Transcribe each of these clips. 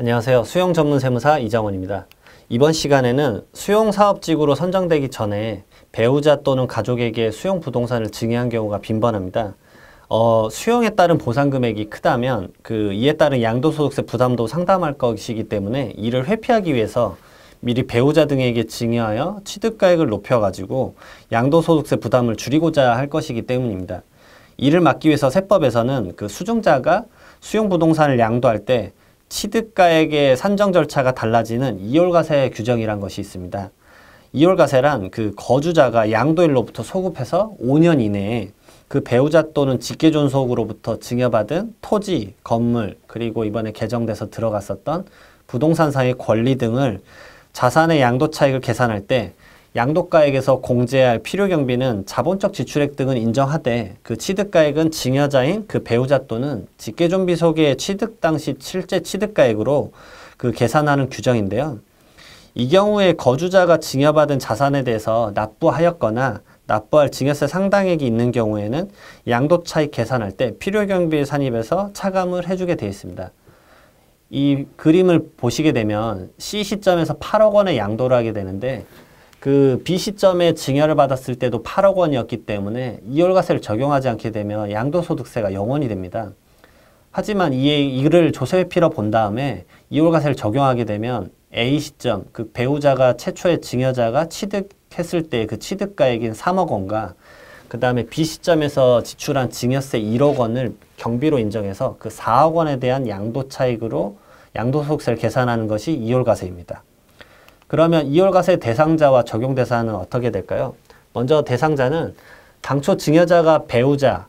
안녕하세요. 수용 전문 세무사 이정원입니다. 이번 시간에는 수용 사업직으로 선정되기 전에 배우자 또는 가족에게 수용 부동산을 증여한 경우가 빈번합니다. 어, 수용에 따른 보상 금액이 크다면 그 이에 따른 양도소득세 부담도 상담할 것이기 때문에 이를 회피하기 위해서 미리 배우자 등에게 증여하여 취득가액을 높여가지고 양도소득세 부담을 줄이고자 할 것이기 때문입니다. 이를 막기 위해서 세법에서는 그 수증자가 수용 부동산을 양도할 때 취득가액의 산정 절차가 달라지는 이월가세 규정이란 것이 있습니다. 이월과세란 그 거주자가 양도일로부터 소급해서 5년 이내에 그 배우자 또는 직계존속으로부터 증여받은 토지, 건물, 그리고 이번에 개정돼서 들어갔었던 부동산상의 권리 등을 자산의 양도 차익을 계산할 때 양도가액에서 공제할 필요경비는 자본적 지출액 등은 인정하되 그 취득가액은 증여자인그 배우자 또는 직계존비 소개의 취득 당시 실제 취득가액으로 그 계산하는 규정인데요. 이 경우에 거주자가 증여받은 자산에 대해서 납부하였거나 납부할 증여세 상당액이 있는 경우에는 양도 차익 계산할 때 필요경비 산입에서 차감을 해주게 되어 있습니다. 이 그림을 보시게 되면 C 시점에서 8억 원의 양도를 하게 되는데 그 비시점에 증여를 받았을 때도 8억 원이었기 때문에 이월과세를 적용하지 않게 되면 양도소득세가 0원이 됩니다. 하지만 이, 이를 조세피로본 다음에 이월과세를 적용하게 되면 A 시점, 그 배우자가 최초의 증여자가 취득했을 때그 취득가액인 3억 원과 그 다음에 B 시점에서 지출한 증여세 1억 원을 경비로 인정해서 그 4억 원에 대한 양도 차익으로 양도소득세를 계산하는 것이 이월과세입니다. 그러면 이월과세 대상자와 적용 대상은 어떻게 될까요? 먼저 대상자는 당초 증여자가 배우자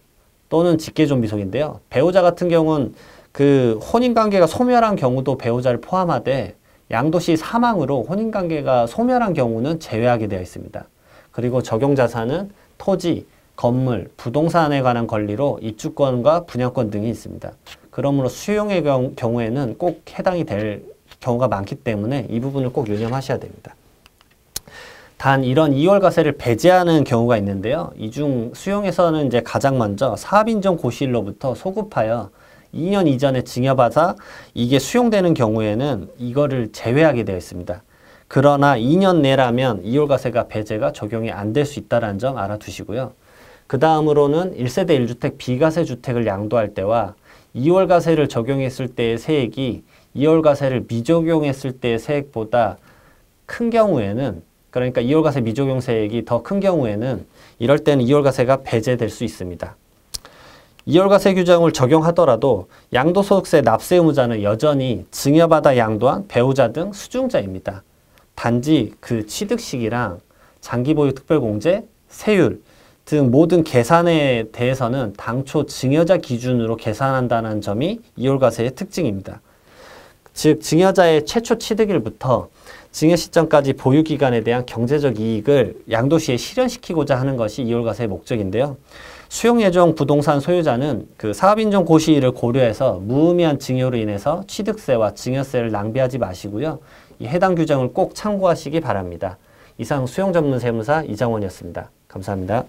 또는 직계존비속인데요. 배우자 같은 경우는 그 혼인관계가 소멸한 경우도 배우자를 포함하되 양도시 사망으로 혼인관계가 소멸한 경우는 제외하게 되어 있습니다. 그리고 적용자산은 토지, 건물, 부동산에 관한 권리로 입주권과 분양권 등이 있습니다. 그러므로 수용의 경우에는 꼭 해당이 될 경우가 많기 때문에 이 부분을 꼭 유념하셔야 됩니다. 단 이런 2월 과세를 배제하는 경우가 있는데요. 이 중 수용에서는 이제 가장 먼저 사업인정 고시일로부터 소급하여 2년 이전에 증여받아 이게 수용되는 경우에는 이거를 제외하게 되어 있습니다. 그러나 2년 내라면 2월 과세가 배제가 적용이 안 될 수 있다는 점 알아두시고요. 그 다음으로는 1세대 1주택 비과세 주택을 양도할 때와 2월 과세를 적용했을 때의 세액이 이월과세를 미적용했을 때의 세액보다 큰 경우에는 그러니까 이월과세 미적용 세액이 더 큰 경우에는 이럴 때는 이월과세가 배제될 수 있습니다. 이월과세 규정을 적용하더라도 양도소득세 납세 의무자는 여전히 증여받아 양도한 배우자 등 수중자입니다. 단지 그 취득 식이랑 장기보유 특별공제, 세율 등 모든 계산에 대해서는 당초 증여자 기준으로 계산한다는 점이 이월과세의 특징입니다. 즉 증여자의 최초 취득일부터 증여 시점까지 보유 기간에 대한 경제적 이익을 양도시에 실현시키고자 하는 것이 이월과세의 목적인데요. 수용 예정 부동산 소유자는 그 사업인종 고시를 고려해서 무의미한 증여로 인해서 취득세와 증여세를 낭비하지 마시고요. 이 해당 규정을 꼭 참고하시기 바랍니다. 이상 수용 전문 세무사 이장원이었습니다. 감사합니다.